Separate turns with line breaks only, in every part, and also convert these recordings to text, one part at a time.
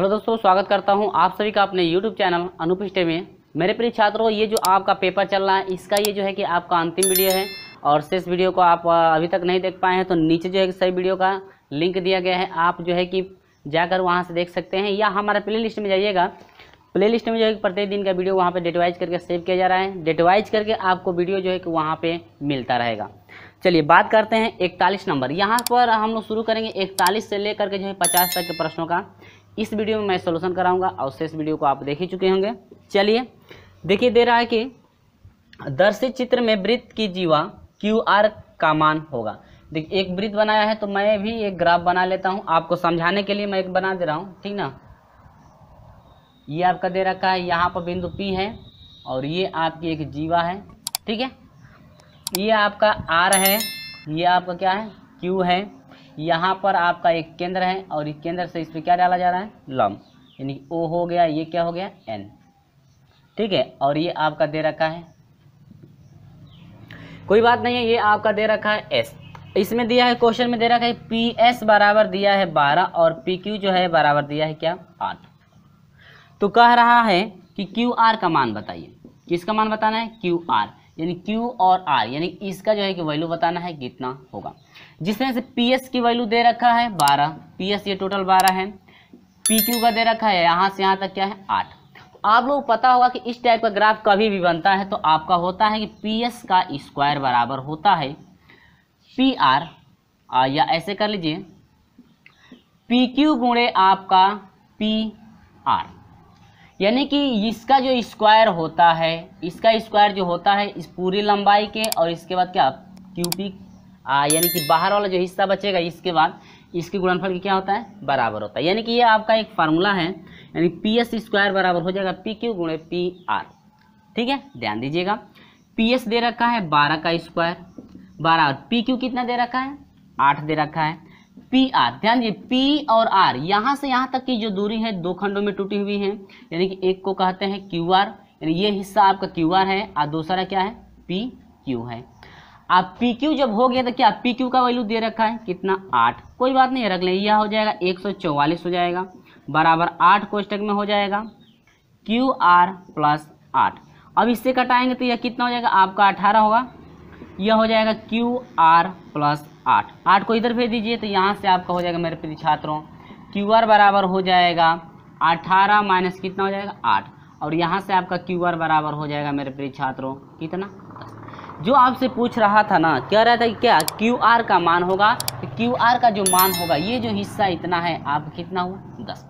Hello दोस्तों स्वागत करता हूं आप सभी का अपने यूट्यूब चैनल अनुपिष्टे में मेरे प्रिय छात्रों ये जो आपका पेपर चल रहा है इसका ये जो है कि आपका अंतिम वीडियो है और शेष वीडियो को आप अभी तक नहीं देख पाए हैं तो नीचे जो है सही वीडियो का लिंक दिया गया है आप जो है कि जाकर वहाँ से देख सकते हैं या हमारे प्ले लिस्ट में जाइएगा प्ले लिस्ट में जो है प्रत्येक दिन का वीडियो वहाँ पर डेटवाइज करके सेव किया जा रहा है डेटवाइज करके आपको वीडियो जो है कि वहाँ पर मिलता रहेगा चलिए बात करते हैं इकतालीस नंबर यहाँ पर हम लोग शुरू करेंगे इकतालीस से लेकर के जो है पचास तक के प्रश्नों का इस वीडियो में मैं सोल्यूशन कराऊंगा और शेष वीडियो को आप देख ही चुके होंगे चलिए देखिए दे रहा है कि दर्शित चित्र में वृत्त की जीवा क्यू आर का मान होगा देखिए एक वृत्त बनाया है तो मैं भी एक ग्राफ बना लेता हूँ आपको समझाने के लिए मैं एक बना दे रहा हूँ ठीक ना ये आपका दे रखा है यहाँ पर बिंदु पी है और ये आपकी एक जीवा है ठीक है ये आपका आर है ये आपका क्या है क्यू है यहाँ पर आपका एक केंद्र है और इस केंद्र से इस पर क्या डाला जा रहा है लम यानी ओ हो गया ये क्या हो गया एन ठीक है और ये आपका दे रखा है कोई बात नहीं है ये आपका दे रखा है एस इसमें दिया है क्वेश्चन में दे रखा है पी एस बराबर दिया है बारह और पी क्यू जो है बराबर दिया है क्या आठ तो कह रहा है कि क्यू आर का मान बताइए किसका मान बताना है क्यू आर यानी Q और R यानी इसका जो है कि वैल्यू बताना है कितना होगा जिस तरह से पी एस की वैल्यू दे रखा है बारह पी एस ये टोटल बारह है पी क्यू का दे रखा है यहाँ से यहाँ तक क्या है आठ आप लोग पता होगा कि इस टाइप का ग्राफ कभी भी बनता है तो आपका होता है कि पी एस का स्क्वायर बराबर होता है पी आर या ऐसे कर लीजिए पी क्यू गुणे आपका पी आर यानी कि इसका जो स्क्वायर होता है इसका स्क्वायर जो होता है इस पूरी लंबाई के और इसके बाद क्या क्यूबिक यानी कि बाहर वाला जो हिस्सा बचेगा इसके बाद इसके गुणनफल क्या होता है बराबर होता है यानी कि ये आपका एक फार्मूला है यानी पी एस स्क्वायर बराबर हो जाएगा पी क्यू गुणे पी आर ठीक है ध्यान दीजिएगा पी एस दे रखा है बारह का स्क्वायर बारह और पी क्यू कितना दे रखा है आठ दे रखा है पी आर ध्यान दिए पी और आर यहाँ से यहाँ तक की जो दूरी है दो खंडों में टूटी हुई है यानी कि एक को कहते हैं क्यू आर यानी ये हिस्सा आपका क्यू आर है और दूसरा क्या है पी क्यू है आप पी क्यू जब हो गया तो क्या पी क्यू का वैल्यू दे रखा है कितना आठ कोई बात नहीं रख ले यह हो जाएगा एक हो जाएगा बराबर आठ कोष्टक में हो जाएगा क्यू आर प्लस आठ अब इससे कटाएंगे तो यह कितना हो जाएगा आपका अठारह होगा यह हो जाएगा क्यू आर प्लस आठ आठ को इधर भेज दीजिए तो यहाँ से आपका हो जाएगा मेरे प्रिय छात्रों क्यू आर बराबर हो जाएगा अठारह माइनस कितना हो जाएगा आठ और यहाँ से आपका क्यू आर बराबर हो जाएगा मेरे प्रिय छात्रों कितना जो आपसे पूछ रहा था ना कह रहा था कि क्या क्यू आर का मान होगा तो क्यू आर का जो मान होगा ये जो हिस्सा इतना है आप कितना हुआ दस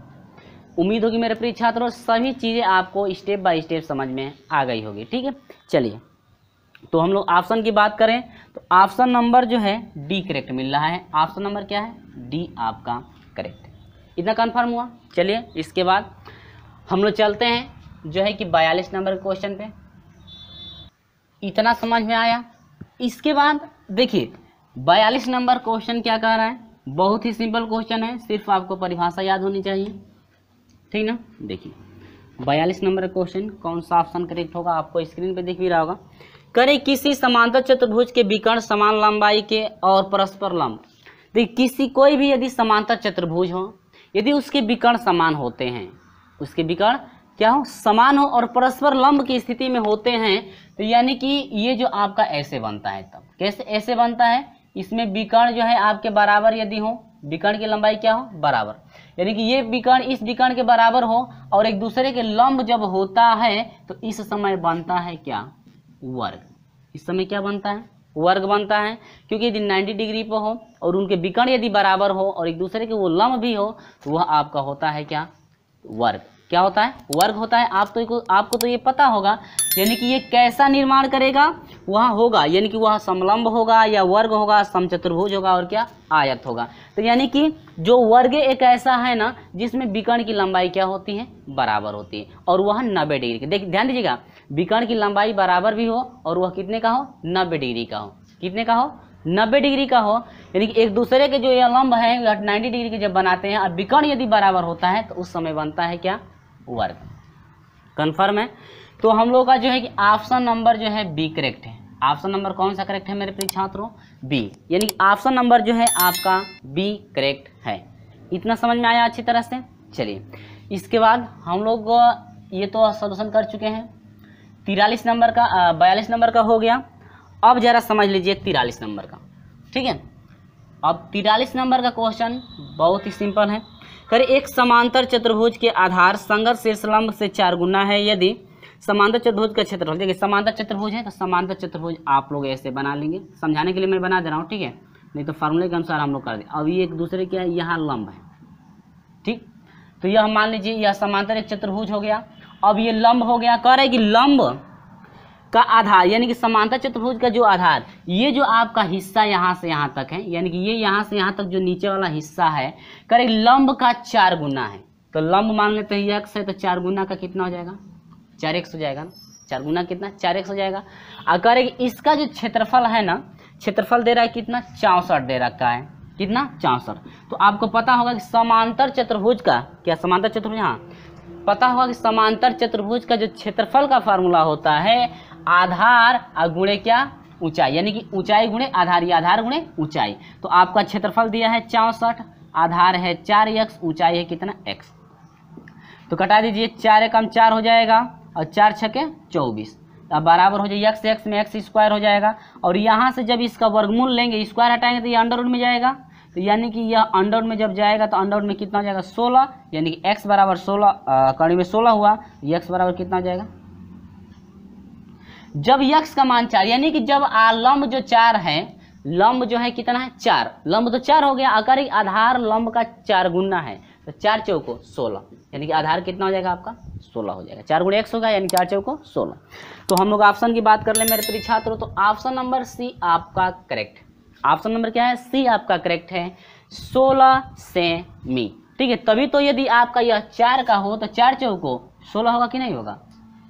उम्मीद होगी मेरे प्रिय छात्रों सभी चीज़ें आपको स्टेप बाय स्टेप समझ में आ गई होगी ठीक है चलिए तो हम लोग ऑप्शन की बात करें तो ऑप्शन नंबर जो है डी करेक्ट मिल रहा है ऑप्शन नंबर क्या है डी आपका करेक्ट इतना कंफर्म हुआ चलिए इसके बाद हम लोग चलते हैं जो है कि बयालीस नंबर क्वेश्चन पे इतना समझ में आया इसके बाद देखिए बयालीस नंबर क्वेश्चन क्या कह रहा है बहुत ही सिंपल क्वेश्चन है सिर्फ आपको परिभाषा याद होनी चाहिए ठीक ना देखिए बयालीस नंबर क्वेश्चन कौन सा ऑप्शन करेक्ट होगा आपको स्क्रीन पे दिख भी रहा होगा करें किसी समांतर चतुर्भुज के विकर्ण समान लंबाई के और परस्पर लंब देखिए तो किसी कोई भी यदि समांतर चतुर्भुज हो यदि उसके विकर्ण समान होते हैं उसके विकर्ण क्या हो समान हो और परस्पर लंब की स्थिति में होते हैं तो यानी कि ये जो आपका ऐसे बनता है तब कैसे ऐसे बनता है इसमें विकर्ण जो है आपके बराबर यदि हो विकर्ण की लंबाई क्या हो बराबर यानी कि ये विकर्ण इस विकर्ण के बराबर हो और एक दूसरे के लंब जब होता है तो इस समय बनता है क्या वर्ग इस समय क्या बनता है वर्ग बनता है क्योंकि यदि 90 डिग्री पर हो और उनके विकर्ण यदि बराबर हो और एक दूसरे के वो लम्ब भी हो तो वह आपका होता है क्या वर्ग क्या होता है वर्ग होता है आप तो आपको तो ये पता होगा यानी कि ये कैसा निर्माण करेगा वह होगा यानी कि वह समलंब होगा या वर्ग होगा समचतुर्भुज होगा और क्या आयत होगा तो यानी कि जो वर्ग एक ऐसा है ना जिसमें विकर्ण की लंबाई क्या होती है बराबर होती है और वह नब्बे डिग्री की देख ध्यान दीजिएगा विकर्ण की लंबाई बराबर भी हो और वह कितने का हो नब्बे डिग्री का हो कितने का हो नब्बे डिग्री का हो यानी कि एक दूसरे के जो ये लंब है नाइन्टी डिग्री के जब बनाते हैं और विकर्ण यदि बराबर होता है तो उस समय बनता है क्या वर्ग कन्फर्म है तो हम लोग का जो है कि ऑप्शन नंबर जो है बी करेक्ट है ऑप्शन नंबर कौन सा करेक्ट है मेरे प्रिय छात्रों बी यानी कि ऑप्शन नंबर जो है आपका बी करेक्ट है इतना समझ में आया अच्छी तरह से चलिए इसके बाद हम लोग ये तो सोल्यूशन कर चुके हैं तिरालीस नंबर का बयालीस नंबर का हो गया अब ज़रा समझ लीजिए तिरालीस नंबर का ठीक है अब तिरालीस नंबर का क्वेश्चन बहुत ही सिंपल है करें एक समांतर चतुर्भुज के आधार संगत शीर्ष से चार गुना है यदि समांतर चतुर्भुज का क्षेत्रफल देखिए समांतर चतुर्भुज है तो समांतर चतुर्भुज आप लोग ऐसे बना लेंगे समझाने के लिए मैं बना दे रहा हूँ ठीक है नहीं तो फार्मूले के अनुसार हम लोग कर दें अब ये एक दूसरे क्या है यहाँ लंब है ठीक तो यह मान लीजिए यह समांतर एक चतुर्भुज हो गया अब ये लंब हो गया कह रहा है कि लंब का आधार यानी कि समांतर चतुर्भुज का जो आधार ये जो आपका हिस्सा यहाँ से यहाँ तक है यानी कि ये यहाँ से यहाँ तक जो नीचे वाला हिस्सा है करे लंब का चार गुना है तो लंब मान लेते हैं एक्स है तो चार गुना का कितना हो जाएगा चार एक्स हो जाएगा ना चार गुना कितना चार एक्स हो जाएगा और करे इसका जो क्षेत्रफल है ना क्षेत्रफल दे रहा है कितना चौंसठ दे रखा है कितना चौंसठ तो आपको पता होगा कि समांतर चतुर्भुज का क्या समांतर चतुर्भुज हाँ पता होगा कि समांतर चतुर्भुज का जो क्षेत्रफल का फार्मूला होता है आधार और गुणे क्या ऊंचाई यानी कि ऊंचाई गुणे आधार या आधार गुणे ऊंचाई तो आपका क्षेत्रफल दिया है चौंसठ आधार है चार एक्स ऊंचाई है कितना एक्स तो कटा दीजिए चार एकम चार हो जाएगा और चार छके चौबीस तो अब बराबर हो जाए एक्स एक्स में एक्स स्क्वायर हो जाएगा और यहाँ से जब इसका वर्गमूल लेंगे स्क्वायर हटाएंगे तो ये अंडर रूट में जाएगा तो यानी कि यह अंडर में जब जाएगा तो अंडर में कितना जाएगा सोलह यानी कि एक्स बराबर सोलह कड़ी में सोलह हुआ यक्स बराबर कितना जाएगा जब यक्स का मान चार यानी कि जब आलम्ब जो चार है लंब जो है कितना है चार लंब तो चार हो गया अगर आधार लंब का चार गुना है तो चार चौको सोलह यानी कि आधार कितना हो जाएगा आपका सोलह हो जाएगा चार गुण एक्स होगा यानी चार चौको सोलह तो हम लोग ऑप्शन की बात कर ले मेरे प्रिय छात्रों तो ऑप्शन नंबर सी आपका करेक्ट ऑप्शन नंबर क्या है सी आपका करेक्ट है सोलह सेमी ठीक है तभी तो यदि आपका यह चार का हो तो चार चौको सोलह होगा कि नहीं होगा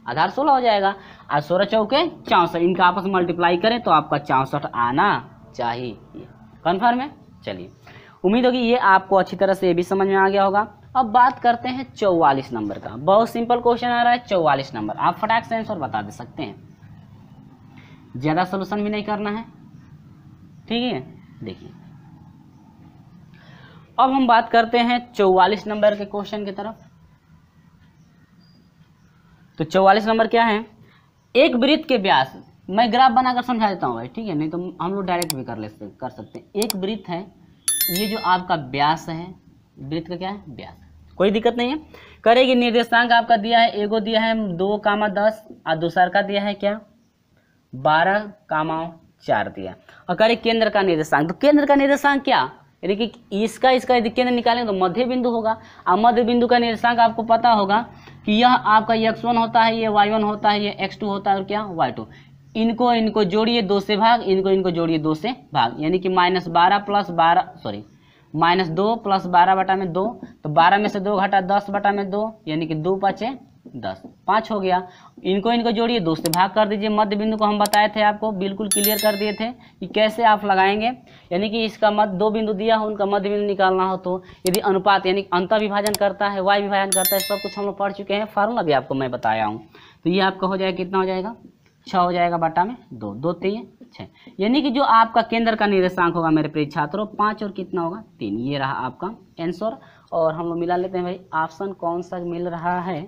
आधार सोलह हो जाएगा और सोलह चौके चौंसठ इनका आपस में मल्टीप्लाई करें तो आपका चौंसठ आना चाहिए कन्फर्म है चलिए उम्मीद होगी ये आपको अच्छी तरह से ये भी समझ में आ गया होगा अब बात करते हैं चौवालीस नंबर का बहुत सिंपल क्वेश्चन आ रहा है चौवालीस नंबर आप फटाक से आंसर बता दे सकते हैं ज़्यादा सोल्यूशन भी नहीं करना है ठीक है देखिए अब हम बात करते हैं चौवालीस नंबर के क्वेश्चन की तरफ तो चौवालीस नंबर क्या है एक वृत्त के व्यास मैं ग्राफ बनाकर समझा देता हूँ भाई ठीक है नहीं तो हम लोग डायरेक्ट भी कर ले कर सकते हैं एक वृत्त है ये जो आपका व्यास है वृत्त का क्या है व्यास कोई दिक्कत नहीं है करेगी निर्देशांक आपका दिया है एगो दिया है दो कामा दस और दूसर का दिया है क्या बारह कामा चार दिया और करे केंद्र का निर्देशांक तो केंद्र का निर्देशांक क्या यानी कि इसका इसका यदि केंद्र निकालेंगे तो मध्य बिंदु होगा और मध्य बिंदु का निर्देशांक आपको पता होगा कि यह आपका एक्स वन होता है ये वाई वन होता है ये एक्स टू होता है और क्या वाई टू इनको इनको जोड़िए दो से भाग इनको इनको जोड़िए दो से भाग यानी कि माइनस बारह प्लस बारह सॉरी माइनस दो प्लस बारह बटा में दो तो बारह में से दो घटा दस बटा में दो यानी कि दो पाँचे दस पाँच हो गया इनको इनको जोड़िए दो से भाग कर दीजिए मध्य बिंदु को हम बताए थे आपको बिल्कुल क्लियर कर दिए थे कि कैसे आप लगाएंगे यानी कि इसका मध्य दो बिंदु दिया हो उनका मध्य बिंदु निकालना हो तो यदि अनुपात यानी अंतर विभाजन करता है वाई विभाजन करता है सब कुछ हम लोग पढ़ चुके हैं फार्मूला भी आपको मैं बताया हूँ तो ये आपका हो जाएगा कितना हो जाएगा छः हो जाएगा बाटा में दो दो तीन छः यानी कि जो आपका केंद्र का निर्देशांक होगा मेरे प्रिय छात्रों पाँच और कितना होगा तीन ये रहा आपका आंसर और हम लोग मिला लेते हैं भाई ऑप्शन कौन सा मिल रहा है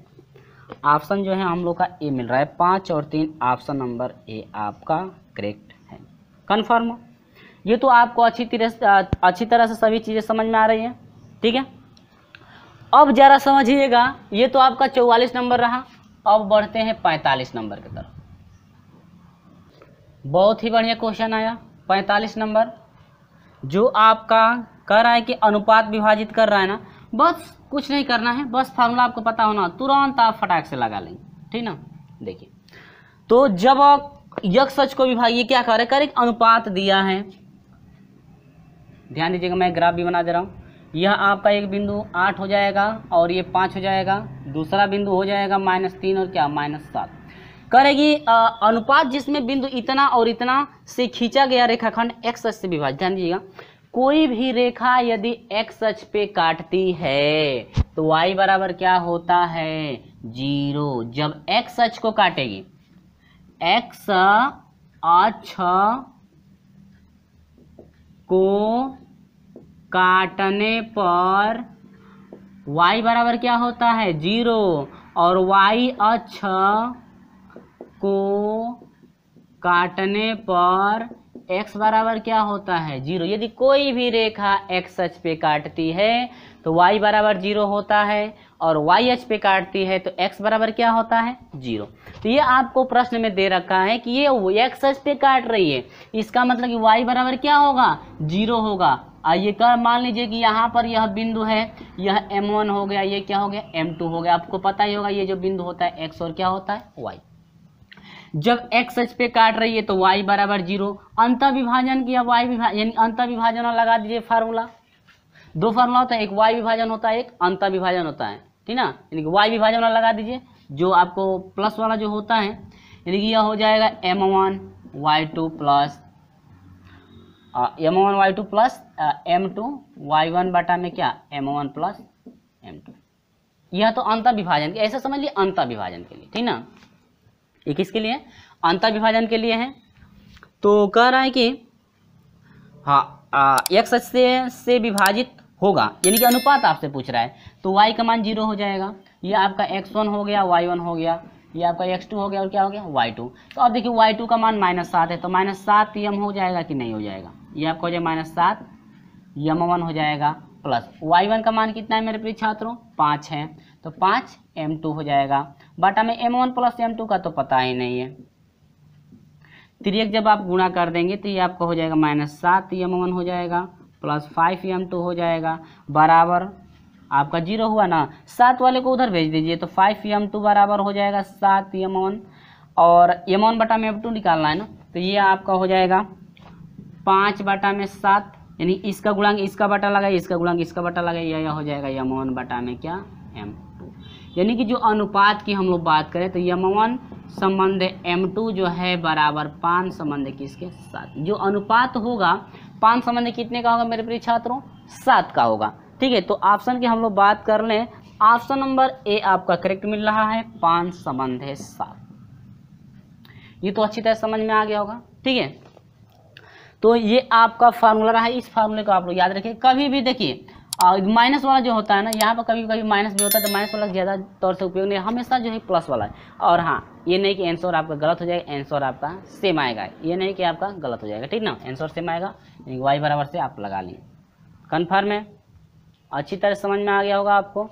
ऑप्शन जो है हम लोग का ए मिल रहा है पाँच और तीन ऑप्शन नंबर ए आपका करेक्ट है कन्फर्म ये तो आपको अच्छी तरह से अच्छी तरह से सभी चीज़ें समझ में आ रही हैं ठीक है अब ज़रा समझिएगा ये तो आपका चौवालीस नंबर रहा अब बढ़ते हैं पैंतालीस नंबर की तरफ बहुत ही बढ़िया क्वेश्चन आया पैंतालीस नंबर जो आपका कह रहा है कि अनुपात विभाजित कर रहा है ना बस कुछ नहीं करना है बस फार्मूला आपको पता होना तुरंत आप फटाक से लगा लेंगे ठीक ना देखिए तो जब सच को विभागीय क्या करे कर एक अनुपात दिया है ध्यान दीजिएगा मैं ग्राफ भी बना दे रहा हूँ यह आपका एक बिंदु आठ हो जाएगा और ये पाँच हो जाएगा दूसरा बिंदु हो जाएगा माइनस तीन और क्या माइनस सात करेगी अनुपात जिसमें बिंदु इतना और इतना से खींचा गया रेखाखंड एक्स से विभाजित ध्यान दीजिएगा कोई भी रेखा यदि एक्स अक्ष पे काटती है तो y बराबर क्या होता है जीरो जब x अक्ष को काटेगी x अक्ष को काटने पर y बराबर क्या होता है जीरो और y अक्ष को काटने पर एक्स बराबर क्या होता है जीरो यदि कोई भी रेखा एक्स एच पे काटती है तो वाई बराबर जीरो होता है और वाई एच पे काटती है तो एक्स बराबर क्या होता है जीरो तो ये आपको प्रश्न में दे रखा है कि ये एक्स एच पे काट रही है इसका मतलब कि वाई बराबर क्या होगा जीरो होगा आइए कर मान लीजिए कि यहाँ पर यह बिंदु है यह एम वन हो गया ये क्या हो गया एम टू हो गया आपको पता ही होगा ये जो बिंदु होता है एक्स और क्या होता है वाई जब एक्स एच पे काट रही है तो वाई बराबर जीरो अंत विभाजन किया वाई विभाजन यानी अंत विभाजन लगा दीजिए फार्मूला दो फार्मूला होता है एक वाई विभाजन होता है एक अंत विभाजन होता है ठीक ना यानी कि वाई विभाजन वाला लगा दीजिए जो आपको प्लस वाला जो होता है यानी कि यह हो जाएगा M one Y two plus M one Y two plus M two Y one बटा में क्या M one plus M two यह तो अंत विभाजन ऐसा समझ लिए अंत विभाजन के लिए ठीक ना ये किसके लिए अंतर विभाजन के लिए है तो कह रहा है कि हाँ एक्स से से विभाजित होगा यानी कि अनुपात आपसे पूछ रहा है तो वाई का मान जीरो हो जाएगा ये आपका एक्स वन हो गया वाई वन हो गया ये आपका एक्स टू हो गया और क्या हो गया वाई टू तो अब देखिए वाई टू का मान माइनस सात है तो माइनस सात यम हो जाएगा कि नहीं हो जाएगा ये आपका हो जाए माइनस सात यम वन हो जाएगा प्लस वाई वन का मान कितना है मेरे प्रिय छात्रों पाँच है तो पाँच एम टू हो जाएगा बट हमें M one plus M two का तो पता ही नहीं है त्रियक जब आप गुणा कर देंगे तो ये आपका हो जाएगा माइनस सात एम वन हो जाएगा प्लस फाइव एम टू हो जाएगा बराबर आपका जीरो हुआ ना सात वाले को उधर भेज दीजिए तो फाइव एम टू बराबर हो जाएगा सात एम वन और एम वन बटा में एम टू निकालना है ना तो ये आपका हो जाएगा पाँच बटा में सात यानी इसका गुणांग इसका बटा लगाए इसका गुणांग इसका बटा लगाइए यह हो जाएगा एम वन बटा में क्या एम यानी कि जो अनुपात की हम लोग बात करें तो वन संबंध टू जो है बराबर पान संबंध किसके साथ जो अनुपात होगा पान संबंध कितने का होगा मेरे प्रिय छात्रों सात का होगा ठीक है तो ऑप्शन की हम लोग बात कर लें ऑप्शन नंबर ए आपका करेक्ट मिल रहा है पान संबंध है सात ये तो अच्छी तरह समझ में आ गया होगा ठीक है तो ये आपका फार्मूला रहा है इस फार्मूले को आप लोग याद रखिए कभी भी देखिए और माइनस वाला जो होता है ना यहाँ पर कभी कभी माइनस भी होता है तो माइनस वाला ज़्यादा तौर से उपयोग नहीं हमेशा जो है प्लस वाला है और हाँ ये नहीं कि आंसर आपका गलत हो जाएगा आंसर आपका सेम आएगा ये नहीं कि आपका गलत हो जाएगा ठीक ना आंसर सेम आएगा यानी वाई बराबर से आप लगा लें कन्फर्म है अच्छी तरह समझ में आ गया होगा आपको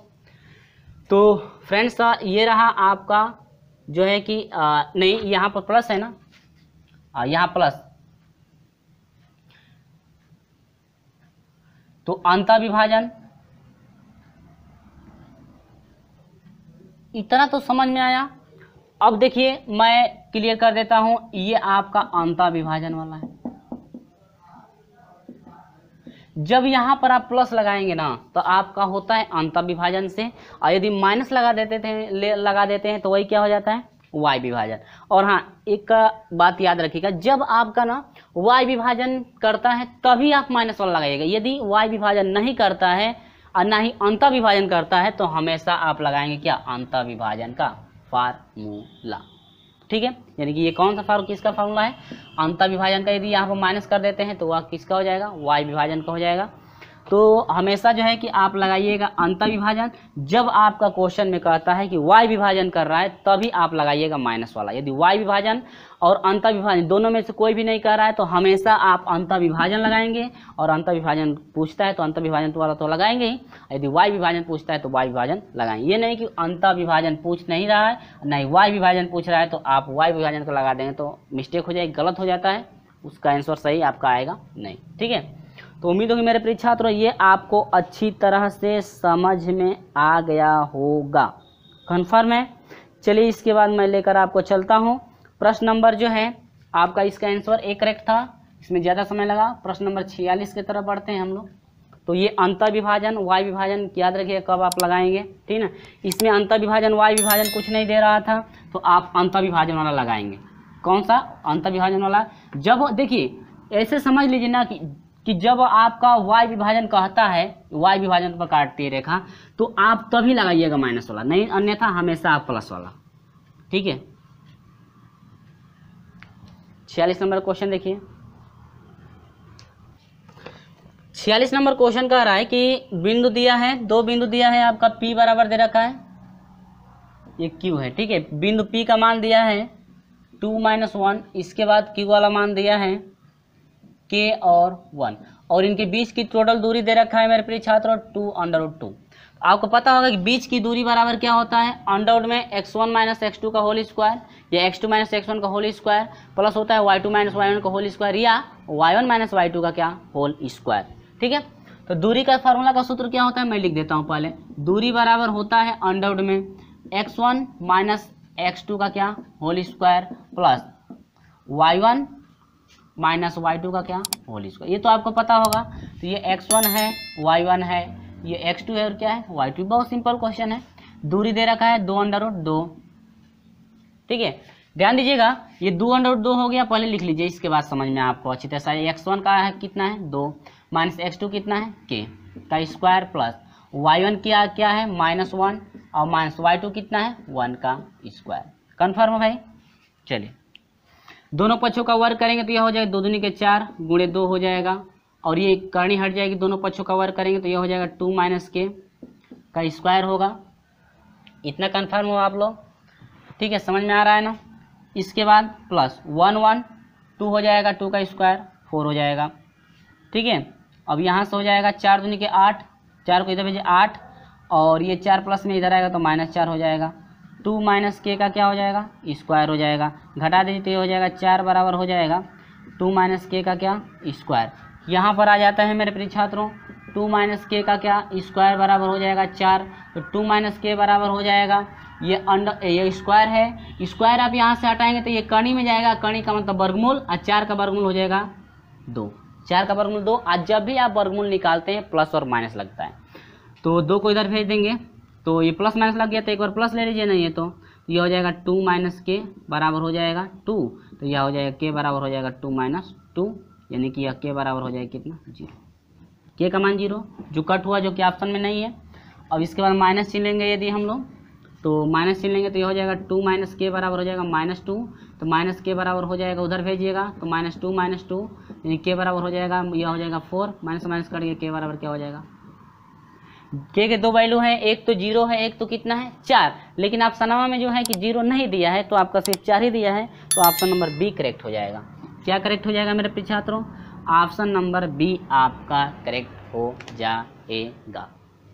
तो फ्रेंड्स का तो ये रहा आपका जो है कि आ, नहीं यहाँ पर प्लस है ना यहाँ प्लस तो अंता विभाजन इतना तो समझ में आया अब देखिए मैं क्लियर कर देता हूं ये आपका अंता विभाजन वाला है जब यहां पर आप प्लस लगाएंगे ना तो आपका होता है अंता विभाजन से और यदि माइनस लगा देते थे लगा देते हैं तो वही क्या हो जाता है वाई विभाजन और हाँ एक बात याद रखिएगा जब आपका ना वाई विभाजन करता है तभी आप माइनस वन लगाइएगा यदि वाई विभाजन नहीं करता है और ना ही अंत विभाजन करता है तो हमेशा आप लगाएंगे क्या अंत विभाजन का फार्मूला ठीक है यानी कि ये कौन सा फार्म किसका फार्मूला है अंत विभाजन का यदि यहाँ पर माइनस कर देते हैं तो वह किसका हो जाएगा वाई विभाजन का हो जाएगा तो हमेशा जो है कि आप लगाइएगा अंत विभाजन जब आपका क्वेश्चन में कहता है कि वाई विभाजन कर रहा है तभी आप लगाइएगा माइनस वाला यदि वाई विभाजन और अंत विभाजन दोनों में से कोई भी नहीं कर रहा है तो हमेशा आप अंत विभाजन लगाएंगे और अंत विभाजन पूछता है तो अंत विभाजन वाला तो लगाएंगे ही यदि वाई विभाजन पूछता है तो वाई विभाजन लगाएंगे ये नहीं कि अंत विभाजन पूछ नहीं रहा है नहीं वाई विभाजन पूछ रहा है तो आप वाई विभाजन को लगा देंगे तो मिस्टेक हो जाएगी गलत हो जाता है उसका आंसर सही आपका आएगा नहीं ठीक है तो उम्मीद होगी मेरे परीक्षा छात्रों ये आपको अच्छी तरह से समझ में आ गया होगा कन्फर्म है चलिए इसके बाद मैं लेकर आपको चलता हूँ प्रश्न नंबर जो है आपका इसका आंसर एक करेक्ट था इसमें ज़्यादा समय लगा प्रश्न नंबर छियालीस की तरफ बढ़ते हैं हम लोग तो ये अंतर विभाजन वाई विभाजन याद रखिए कब आप लगाएंगे ठीक ना इसमें अंतर विभाजन वाई विभाजन कुछ नहीं दे रहा था तो आप अंतर विभाजन वाला लगाएंगे कौन सा अंतर विभाजन वाला जब देखिए ऐसे समझ लीजिए ना कि कि जब आपका y विभाजन कहता है y विभाजन पर काटती है रेखा तो आप तभी लगाइएगा माइनस वाला नहीं अन्यथा हमेशा आप प्लस वाला ठीक है छियालीस नंबर क्वेश्चन देखिए छियालीस नंबर क्वेश्चन कह रहा है कि बिंदु दिया है दो बिंदु दिया है आपका P बराबर दे रखा है ये Q है ठीक है बिंदु P का मान दिया है टू माइनस वन इसके बाद Q वाला मान दिया है के और वन और इनके बीच की टोटल दूरी दे रखा है मेरे प्रिय छात्र टू अंडर टू आपको पता होगा कि बीच की दूरी बराबर क्या होता है उड में X one minus X two का होल स्क्वायर या X two minus X one का होल स्क्वायर प्लस होता है Y two minus Y one का होल स्क्वायर या Y one minus Y two का क्या होल स्क्वायर ठीक है तो दूरी का फार्मूला का सूत्र क्या होता है मैं लिख देता हूँ पहले दूरी बराबर होता है उड में X one minus X two का क्या whole square plus Y one minus Y two का क्या होल स्क्वायर ये तो आपको पता होगा तो ये एक्स वन है वाई वन है ये एक्स टू है और क्या है वाई टू बहुत सिंपल क्वेश्चन है दूरी दे रखा है दो अंडर रोड दो ठीक है ध्यान दीजिएगा ये दो अंडर दो हो गया पहले लिख लीजिए इसके बाद समझ में आपको अच्छी तरह से एक्स वन का है कितना है दो माइनस एक्स टू कितना है के का स्क्वायर प्लस वाई वन क्या क्या है माइनस वन और माइनस वाई टू कितना है वन का स्क्वायर कन्फर्म है भाई चलिए दोनों पक्षों का वर्ग करेंगे तो यह हो जाएगा दो दुनिया के चार गुणे दो हो जाएगा और ये करनी हट जाएगी दोनों पक्षों का वर्ग करेंगे तो यह हो जाएगा टू माइनस के का स्क्वायर होगा इतना कन्फर्म हो आप लोग ठीक है समझ में आ रहा है ना इसके बाद प्लस वन वन टू हो जाएगा टू का स्क्वायर फोर हो जाएगा ठीक है अब यहाँ से हो जाएगा चार दुनी के आठ चार को इधर भेजिए आठ और ये चार प्लस में इधर आएगा तो माइनस चार हो जाएगा टू माइनस के का क्या हो जाएगा स्क्वायर हो जाएगा घटा दीजिए तो ये हो जाएगा चार बराबर हो जाएगा टू माइनस के का क्या स्क्वायर यहाँ पर आ जाता है मेरे प्रिय छात्रों टू माइनस के का क्या स्क्वायर बराबर हो जाएगा चार तो टू माइनस के बराबर हो जाएगा ये अंडर ये स्क्वायर है स्क्वायर आप यहाँ से हटाएंगे तो ये कणी में जाएगा कणी का मतलब वर्गमूल और चार का वर्गमूल हो जाएगा दो चार का वर्गमूल दो आज जब भी आप वर्गमूल निकालते हैं प्लस और माइनस लगता है तो दो को इधर भेज देंगे तो ये प्लस माइनस लग गया तो एक बार प्लस ले लीजिए नहीं तो। है तो यह हो जाएगा टू माइनस के बराबर हो जाएगा टू तो यह हो जाएगा के बराबर हो जाएगा टू माइनस टू यानी कि यह के बराबर हो जाएगा कितना जीरो के का मान जीरो जो कट हुआ जो कि ऑप्शन में नहीं है अब इसके बाद माइनस चीन लेंगे यदि हम लोग तो माइनस चीन लेंगे तो यह हो जाएगा टू माइनस के बराबर हो जाएगा माइनस टू तो माइनस के बराबर हो जाएगा उधर भेजिएगा तो माइनस टू माइनस टू यानी के बराबर हो जाएगा यह हो जाएगा फोर माइनस माइनस करिए के बराबर क्या हो जाएगा के के दो वैल्यू हैं एक तो जीरो है एक तो कितना है चार लेकिन आप सनामा में जो है कि जीरो नहीं दिया है तो आपका सिर्फ चार ही दिया है तो ऑप्शन नंबर बी करेक्ट हो जाएगा क्या करेक्ट हो जाएगा मेरे छात्रों ऑप्शन नंबर बी आपका करेक्ट हो जाएगा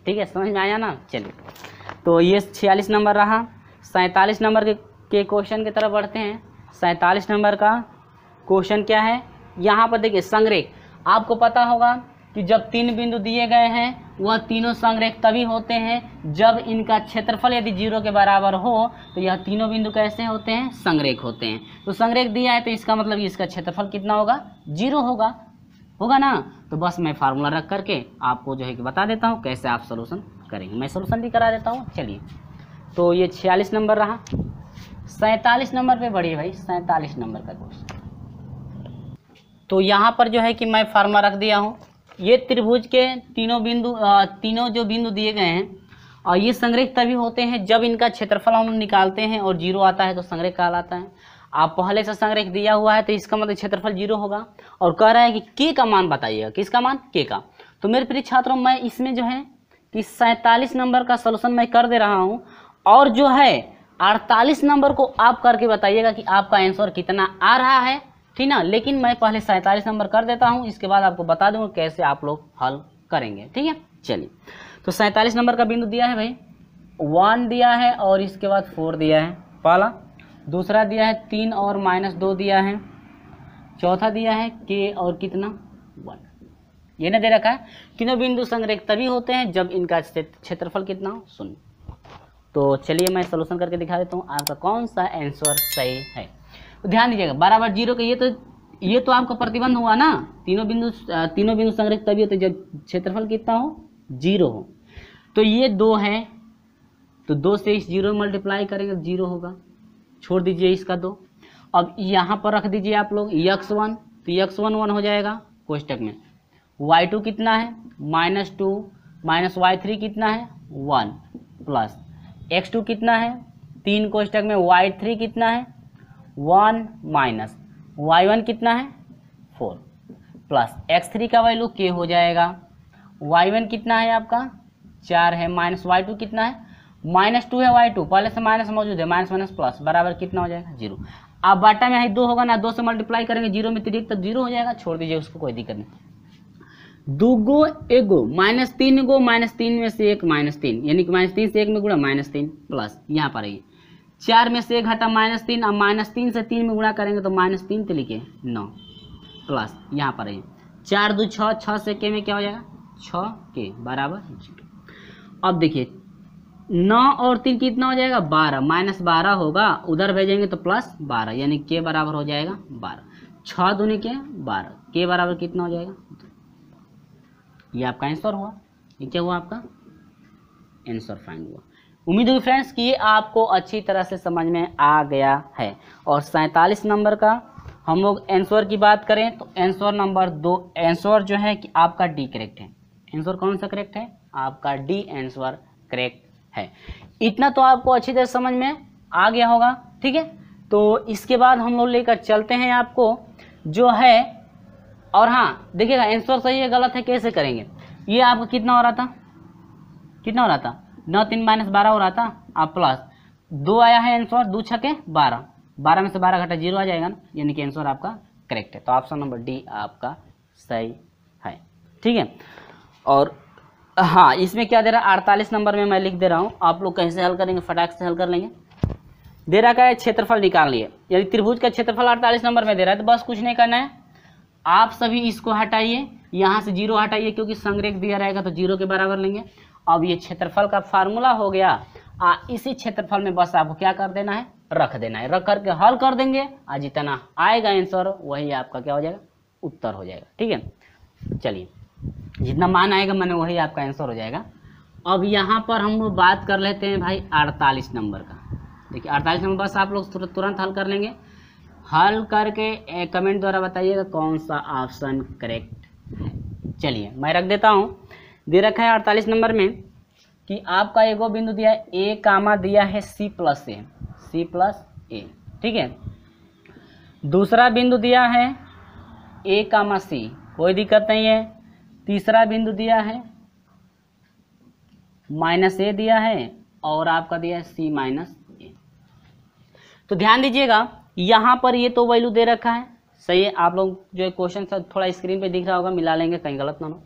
ठीक है समझ में आया ना चलिए तो ये छियालीस नंबर रहा सैंतालीस नंबर के क्वेश्चन की तरफ बढ़ते हैं सैंतालीस नंबर का क्वेश्चन क्या है यहाँ पर देखिए संग्रह आपको पता होगा कि जब तीन बिंदु दिए गए हैं वह तीनों संग्रह तभी होते हैं जब इनका क्षेत्रफल यदि जीरो के बराबर हो तो यह तीनों बिंदु कैसे होते हैं संग्रेक होते हैं तो संग्रेक दिया है तो इसका मतलब इसका क्षेत्रफल कितना होगा जीरो होगा होगा ना तो बस मैं फार्मूला रख करके आपको जो है कि बता देता हूँ कैसे आप सोल्यूशन करेंगे मैं सोल्यूशन भी करा देता हूँ चलिए तो ये छियालीस नंबर रहा सैंतालीस नंबर पर बढ़िए भाई सैंतालीस नंबर का क्वेश्चन तो यहाँ पर जो है कि मैं फार्मा रख दिया हूँ ये त्रिभुज के तीनों बिंदु तीनों जो बिंदु दिए गए हैं और ये संग्रह तभी होते हैं जब इनका क्षेत्रफल हम निकालते हैं और जीरो आता है तो संग्रह कहलाता है आप पहले से संग्रह दिया हुआ है तो इसका मतलब क्षेत्रफल जीरो होगा और कह रहा है कि के का मान बताइएगा किसका मान के का तो मेरे प्रिय छात्रों मैं इसमें जो है कि सैंतालीस नंबर का सोल्यूशन मैं कर दे रहा हूँ और जो है अड़तालीस नंबर को आप करके बताइएगा कि आपका आंसर कितना आ रहा है ठीक ना लेकिन मैं पहले सैंतालीस नंबर कर देता हूँ इसके बाद आपको बता दूंगा कैसे आप लोग हल करेंगे ठीक है चलिए तो सैंतालीस नंबर का बिंदु दिया है भाई वन दिया है और इसके बाद फोर दिया है पहला दूसरा दिया है तीन और माइनस दो दिया है चौथा दिया है के और कितना वन ये ना दे रखा है तीनों बिंदु संग्रह तभी होते हैं जब इनका क्षेत्रफल कितना हो शून्य तो चलिए मैं सोल्यूशन करके दिखा देता हूँ आपका कौन सा आंसर सही है तो ध्यान दीजिएगा बराबर जीरो का ये तो ये तो आपका प्रतिबंध हुआ ना तीनों बिंदु तीनों बिंदु संग्रहित तभी होते जब क्षेत्रफल कितना हो जीरो हो तो ये दो है तो दो से इस जीरो मल्टीप्लाई करेंगे तो जीरो होगा छोड़ दीजिए इसका दो अब यहाँ पर रख दीजिए आप लोग यक्स वन तो यक्स वन वन हो जाएगा कोष्टक में वाई टू कितना है minus two minus Y three कितना है वन प्लस एक्स टू कितना है तीन कोष्टक में वाई थ्री कितना है वन माइनस वाई वन कितना है फोर प्लस एक्स थ्री का वैल्यू के हो जाएगा वाई वन कितना है आपका चार है माइनस वाई टू कितना है माइनस टू है वाई टू पहले से माइनस मौजूद है माइनस माइनस प्लस बराबर कितना हो जाएगा जीरो अब बाटा में है दो होगा ना दो से मल्टीप्लाई करेंगे जीरो में तीन तो जीरो हो जाएगा छोड़ दीजिए उसको कोई दिक्कत नहीं दो गो एक गो माइनस तीन गो माइनस तीन में से एक माइनस तीन यानी कि माइनस तीन से एक में गुड़ा माइनस तीन प्लस यहाँ पर आइए चार में से एक घटा माइनस तीन अब माइनस तीन से तीन में गुणा करेंगे तो माइनस तीन तो लिखे नौ प्लस यहाँ पर आइए चार दो छः छः से के में क्या हो जाएगा छः के बराबर जीरो अब देखिए नौ और तीन कितना हो जाएगा बारह माइनस बारह होगा उधर भेजेंगे तो प्लस बारह यानी के बराबर हो जाएगा बारह छः दूनी के बारह के बराबर कितना हो जाएगा ये आपका आंसर हुआ ये क्या हुआ आपका आंसर फाइनल हुआ उम्मीद होगी फ्रेंड्स कि ये आपको अच्छी तरह से समझ में आ गया है और सैंतालीस नंबर का हम लोग एंसोर की बात करें तो एंसोर नंबर दो एंसोर जो है कि आपका डी करेक्ट है एंसोर कौन सा करेक्ट है आपका डी एंसोर करेक्ट है इतना तो आपको अच्छी तरह समझ में आ गया होगा ठीक है तो इसके बाद हम लोग लेकर चलते हैं आपको जो है और हाँ देखिएगा एंसोर सही है गलत है कैसे करेंगे ये आपका कितना हो रहा था कितना हो रहा था नौ तीन माइनस बारह हो रहा था आप प्लस दो आया है आंसर दो छके बारह बारह में से बारह घटा जीरो आ जाएगा ना यानी कि आंसर आपका करेक्ट है तो ऑप्शन नंबर डी आपका सही है ठीक है और हाँ इसमें क्या दे रहा है अड़तालीस नंबर में मैं लिख दे रहा हूँ आप लोग कैसे हल करेंगे फटाक से हल कर लेंगे दे रहा है क्षेत्रफल निकाल लिए यदि त्रिभुज का क्षेत्रफल अड़तालीस नंबर में दे रहा है तो बस कुछ नहीं करना है आप सभी इसको हटाइए यहाँ से जीरो हटाइए क्योंकि संग्रेक दिया रहेगा तो जीरो के बराबर लेंगे अब ये क्षेत्रफल का फार्मूला हो गया आ, इसी क्षेत्रफल में बस आपको क्या कर देना है रख देना है रख करके हल कर देंगे आज जितना आएगा आंसर वही आपका क्या हो जाएगा उत्तर हो जाएगा ठीक है चलिए जितना मान आएगा मैंने वही आपका आंसर हो जाएगा अब यहाँ पर हम लोग बात कर लेते हैं भाई अड़तालीस नंबर का देखिए अड़तालीस नंबर बस आप लोग तुरंत हल कर लेंगे हल करके कमेंट द्वारा बताइएगा कौन सा ऑप्शन करेक्ट है चलिए मैं रख देता हूँ दे रखा है अड़तालीस नंबर में कि आपका एगो बिंदु दिया है ए कामा दिया है सी प्लस ए सी प्लस ए ठीक है दूसरा बिंदु दिया है ए कामा सी कोई दिक्कत नहीं है तीसरा बिंदु दिया है माइनस ए दिया है और आपका दिया है सी माइनस ए तो ध्यान दीजिएगा यहाँ पर ये तो वैल्यू दे रखा है सही है आप लोग जो है क्वेश्चन थोड़ा स्क्रीन पे दिख रहा होगा मिला लेंगे कहीं गलत ना हो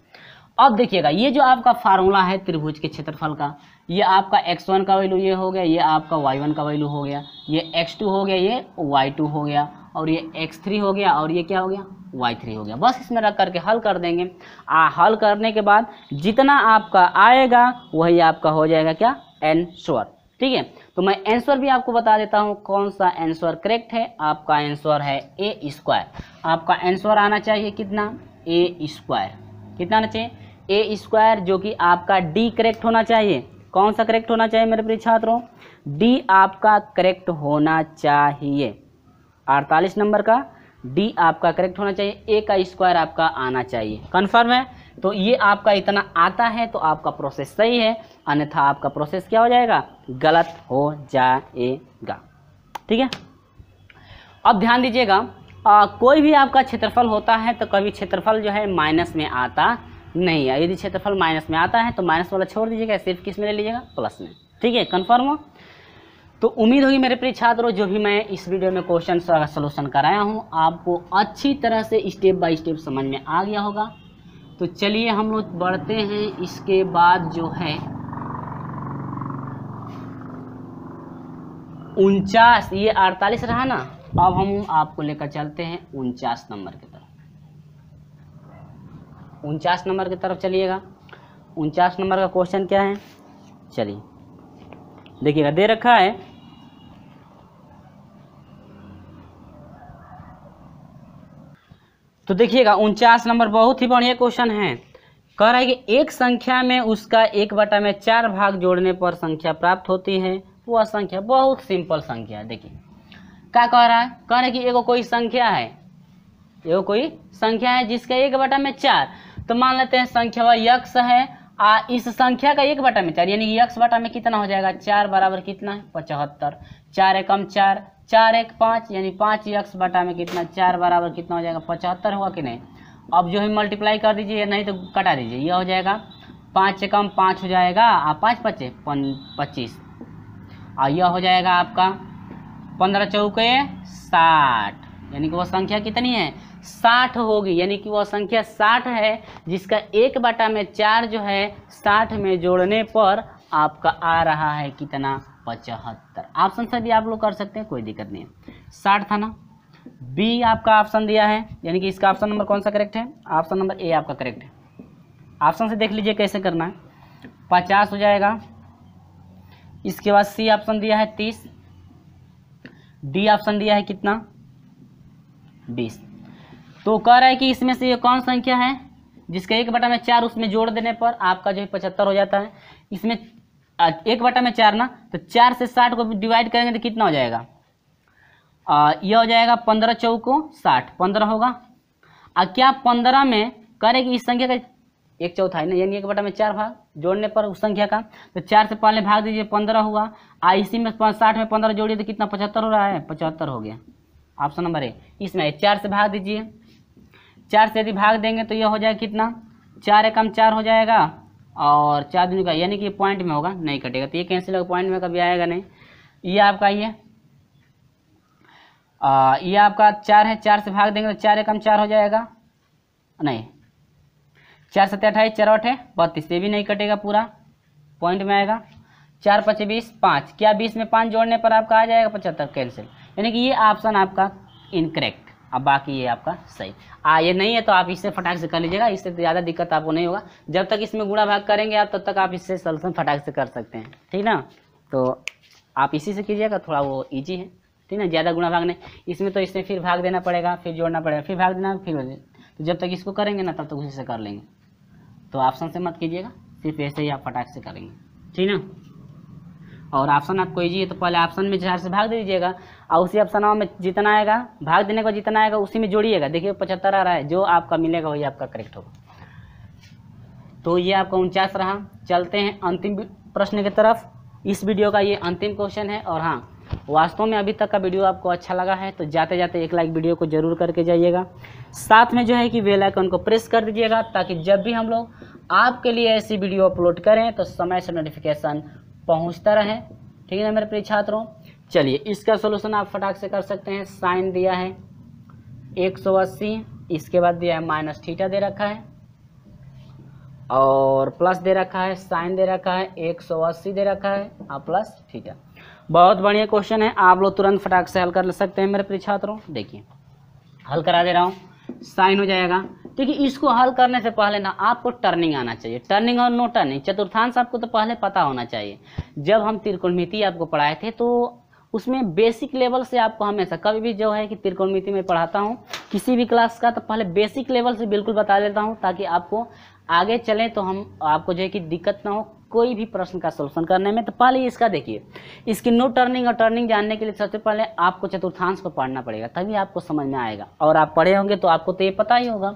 अब देखिएगा ये जो आपका फार्मूला है त्रिभुज के क्षेत्रफल का ये आपका एक्स वन का वैल्यू ये हो गया ये आपका वाई वन का वैल्यू हो गया ये एक्स टू हो गया ये वाई टू हो गया और ये एक्स थ्री हो गया और ये क्या हो गया वाई थ्री हो गया बस इसमें रख करके हल कर देंगे आ हल करने के बाद जितना आपका आएगा वही आपका हो जाएगा क्या एंसर ठीक है तो मैं एंसर भी आपको बता देता हूँ कौन सा एंसर करेक्ट है आपका एंसर है ए स्क्वायर आपका एंसर आना चाहिए कितना ए स्क्वायर कितना आना चाहिए ए स्क्वायर जो कि आपका डी करेक्ट होना चाहिए कौन सा करेक्ट होना चाहिए मेरे प्रिय छात्रों डी आपका करेक्ट होना चाहिए अड़तालीस नंबर का डी आपका करेक्ट होना चाहिए ए का स्क्वायर आपका आना चाहिए कन्फर्म है तो ये आपका इतना आता है तो आपका प्रोसेस सही है अन्यथा आपका प्रोसेस क्या हो जाएगा गलत हो जाएगा ठीक है अब ध्यान दीजिएगा कोई भी आपका क्षेत्रफल होता है तो कभी क्षेत्रफल जो है माइनस में आता नहीं है यदि क्षेत्रफल माइनस में आता है तो माइनस वाला छोड़ दीजिएगा सिर्फ किस में ले लीजिएगा प्लस में ठीक है कन्फर्म हो तो उम्मीद होगी मेरे प्रिय छात्रों जो भी मैं इस वीडियो में क्वेश्चन सोल्यूशन कराया हूँ आपको अच्छी तरह से स्टेप बाय स्टेप समझ में आ गया होगा तो चलिए हम लोग बढ़ते हैं इसके बाद जो है उनचास ये अड़तालीस रहा ना अब हम आपको लेकर चलते हैं उनचास नंबर की तरफ उनचास नंबर की तरफ चलिएगा उनचास नंबर का क्वेश्चन क्या है चलिए देखिएगा दे रखा है तो देखिएगा उनचास नंबर बहुत ही बढ़िया क्वेश्चन है कह रहा है कि एक संख्या में उसका एक बटा में चार भाग जोड़ने पर संख्या प्राप्त होती है वह संख्या बहुत सिंपल संख्या है देखिए क्या कह रहा है कह रहा है कि एगो कोई संख्या है एगो कोई संख्या है जिसका एक बटा में चार तो मान लेते हैं संख्या वह यक्ष है आ इस संख्या का एक बटा में चार यानी कि यक्ष बटा में कितना हो जाएगा चार बराबर कितना है पचहत्तर चार एकम चार चार एक पाँच यानी पाँच यक्ष बटा में कितना चार बराबर कितना हो जाएगा पचहत्तर हुआ कि नहीं अब जो है मल्टीप्लाई कर दीजिए या नहीं तो कटा दीजिए यह हो जाएगा पाँच एकम पाँच हो जाएगा आ पाँच पच्चे पच्चीस और यह हो जाएगा आपका पंद्रह चौके साठ यानी कि वह संख्या कितनी है साठ होगी यानी कि वह संख्या साठ है जिसका एक बटा में चार जो है साठ में जोड़ने पर आपका आ रहा है कितना पचहत्तर ऑप्शन से भी आप लोग कर सकते हैं कोई दिक्कत नहीं है साठ था ना बी आपका ऑप्शन दिया है यानी कि इसका ऑप्शन नंबर कौन सा करेक्ट है ऑप्शन नंबर ए आपका करेक्ट है ऑप्शन से देख लीजिए कैसे करना है पचास हो जाएगा इसके बाद सी ऑप्शन दिया है तीस डी ऑप्शन दिया है कितना बीस तो कह रहा है कि इसमें से ये कौन संख्या है जिसका एक बटा में चार उसमें जोड़ देने पर आपका जो है पचहत्तर हो जाता है इसमें एक बटा में चार ना तो चार से साठ को डिवाइड करेंगे तो कितना हो जाएगा यह हो जाएगा पंद्रह चौको साठ पंद्रह होगा और क्या पंद्रह में करें कि इस संख्या का एक चौथा है ना यानी एक बटा में चार भाग जोड़ने पर उस संख्या का तो चार से पहले भाग दीजिए पंद्रह हुआ आ इसी में साठ में पंद्रह जोड़िए तो कितना पचहत्तर हो रहा है पचहत्तर हो गया ऑप्शन नंबर ए इसमें चार से भाग दीजिए चार से यदि भाग देंगे तो यह हो जाएगा कितना चार एकम चार हो जाएगा और चार दिन का यानी कि पॉइंट में होगा नहीं कटेगा तो ये कैंसिल होगा पॉइंट में कभी आएगा नहीं ये आपका ये आ, ये आपका चार है चार से भाग देंगे तो चार एकम चार हो जाएगा नहीं चार सत्य अट्ठाईस चार अठे बत्तीस ये भी नहीं कटेगा पूरा पॉइंट में आएगा चार पच्चीस बीस पाँच क्या बीस में पाँच जोड़ने पर आपका आ जाएगा पचहत्तर कैंसिल यानी कि ये ऑप्शन आपका इनकरेक्ट अब बाकी ये आपका सही आ ये नहीं है तो आप इससे फटाक से कर लीजिएगा इससे तो ज़्यादा दिक्कत आपको नहीं होगा जब तक इसमें गुणा भाग करेंगे आप तब तो तक आप इससे सल्यूशन फटाक से कर सकते हैं ठीक ना तो आप इसी से कीजिएगा थोड़ा वो ईजी है ठीक ना ज़्यादा गुणा भाग नहीं इसमें तो इससे फिर भाग देना पड़ेगा फिर जोड़ना पड़ेगा फिर भाग देना फिर तो जब तक इसको करेंगे ना तब तक उसी से कर लेंगे तो ऑप्शन से मत कीजिएगा सिर्फ ऐसे ही आप फटाक से करेंगे ठीक ना और ऑप्शन आपको ईजी है तो पहले ऑप्शन में चार से भाग दे दीजिएगा और उसी अफसानाओं में जितना आएगा भाग देने का जितना आएगा उसी में जोड़िएगा देखिए पचहत्तर आ रहा है जो आपका मिलेगा वही आपका करेक्ट होगा तो ये आपका उनचास रहा चलते हैं अंतिम प्रश्न की तरफ इस वीडियो का ये अंतिम क्वेश्चन है और हाँ वास्तव में अभी तक का वीडियो आपको अच्छा लगा है तो जाते जाते एक लाइक वीडियो को जरूर करके जाइएगा साथ में जो है कि बेल आइकन को प्रेस कर दीजिएगा ताकि जब भी हम लोग आपके लिए ऐसी वीडियो अपलोड करें तो समय से नोटिफिकेशन पहुंचता रहे ठीक है ना मेरे प्रिय छात्रों चलिए इसका सोल्यूशन आप फटाक से कर सकते हैं साइन दिया है 180 इसके बाद दिया है माइनस थीटा दे रखा है और प्लस दे रखा है साइन दे रखा है 180 दे रखा है और प्लस थीटा बहुत बढ़िया क्वेश्चन है आप लोग तुरंत फटाक से हल कर सकते हैं मेरे प्रिय छात्रों देखिए हल करा दे रहा हूँ साइन हो जाएगा देखिए इसको हल करने से पहले ना आपको टर्निंग आना चाहिए टर्निंग और नो टर्निंग चतुर्थांश आपको तो पहले पता होना चाहिए जब हम त्रिकोणमिति आपको पढ़ाए थे तो उसमें बेसिक लेवल से आपको हमेशा कभी भी जो है कि त्रिकोणमिति में पढ़ाता हूँ किसी भी क्लास का तो पहले बेसिक लेवल से बिल्कुल बता देता हूँ ताकि आपको आगे चलें तो हम आपको जो है कि दिक्कत ना हो कोई भी प्रश्न का सोल्यूशन करने में तो पहले इसका देखिए इसकी नो टर्निंग और टर्निंग जानने के लिए सबसे पहले आपको चतुर्थांश को पढ़ना पड़ेगा तभी आपको समझ में आएगा और आप पढ़े होंगे तो आपको तो ये पता ही होगा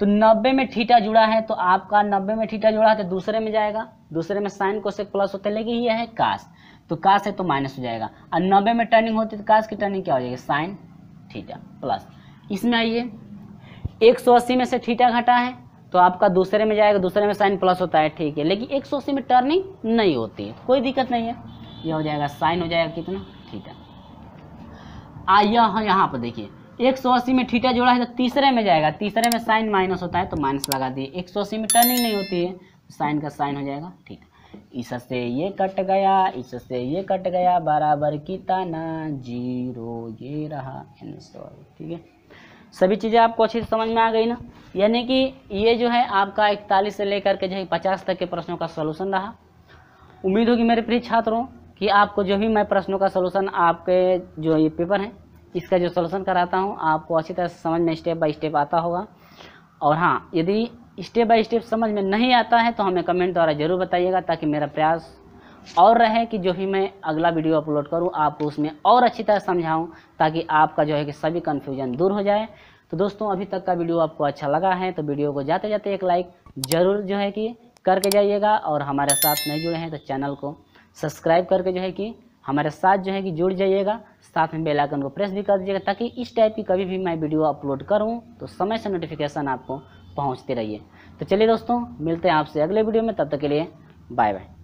तो नब्बे में ठीटा जुड़ा है तो आपका नब्बे में ठीटा जुड़ा है तो दूसरे में जाएगा दूसरे में साइन कोशेक प्लस होते लेकिन ये है कास्ट तो काश है तो माइनस हो जाएगा और नब्बे में टर्निंग होती है तो काश की टर्निंग क्या हो जाएगी साइन ठीटा प्लस इसमें आइए 180 में से ठीटा घटा है तो आपका दूसरे में जाएगा दूसरे में साइन प्लस होता है ठीक है लेकिन 180 में टर्निंग नहीं होती है कोई दिक्कत नहीं है यह हो जाएगा साइन हो जाएगा कितना थीटा आइए यहाँ पर देखिए 180 में ठीटा जोड़ा है तो तीसरे में जाएगा तीसरे में साइन माइनस होता है तो माइनस लगा दिए अस्सी में टर्निंग नहीं होती है साइन तो का साइन हो जाएगा ठीक है इससे ये कट गया इससे ये कट गया बराबर कितना जीरो ये रहा आंसर ठीक है सभी चीज़ें आपको अच्छे से समझ में आ गई ना यानी कि ये जो है आपका इकतालीस से लेकर के जो है पचास तक के प्रश्नों का सलूशन रहा उम्मीद होगी मेरे प्रिय छात्रों कि आपको जो भी मैं प्रश्नों का सलूशन आपके जो ये पेपर हैं इसका जो सलूशन कराता हूँ आपको अच्छी तरह से समझ में स्टेप बाई स्टेप आता होगा और हाँ यदि स्टेप बाय स्टेप समझ में नहीं आता है तो हमें कमेंट द्वारा ज़रूर बताइएगा ताकि मेरा प्रयास और रहे कि जो भी मैं अगला वीडियो अपलोड करूं आपको उसमें और अच्छी तरह समझाऊं ताकि आपका जो है कि सभी कन्फ्यूजन दूर हो जाए तो दोस्तों अभी तक का वीडियो आपको अच्छा लगा है तो वीडियो को जाते जाते एक लाइक ज़रूर जो है कि करके जाइएगा और हमारे साथ नहीं जुड़े हैं तो चैनल को सब्सक्राइब करके जो है कि हमारे साथ जो है कि जुड़ जाइएगा साथ में बेल आइकन को प्रेस भी कर दीजिएगा ताकि इस टाइप की कभी भी मैं वीडियो अपलोड करूं तो समय से नोटिफिकेशन आपको पहुँचते रहिए तो चलिए दोस्तों मिलते हैं आपसे अगले वीडियो में तब तक के लिए बाय बाय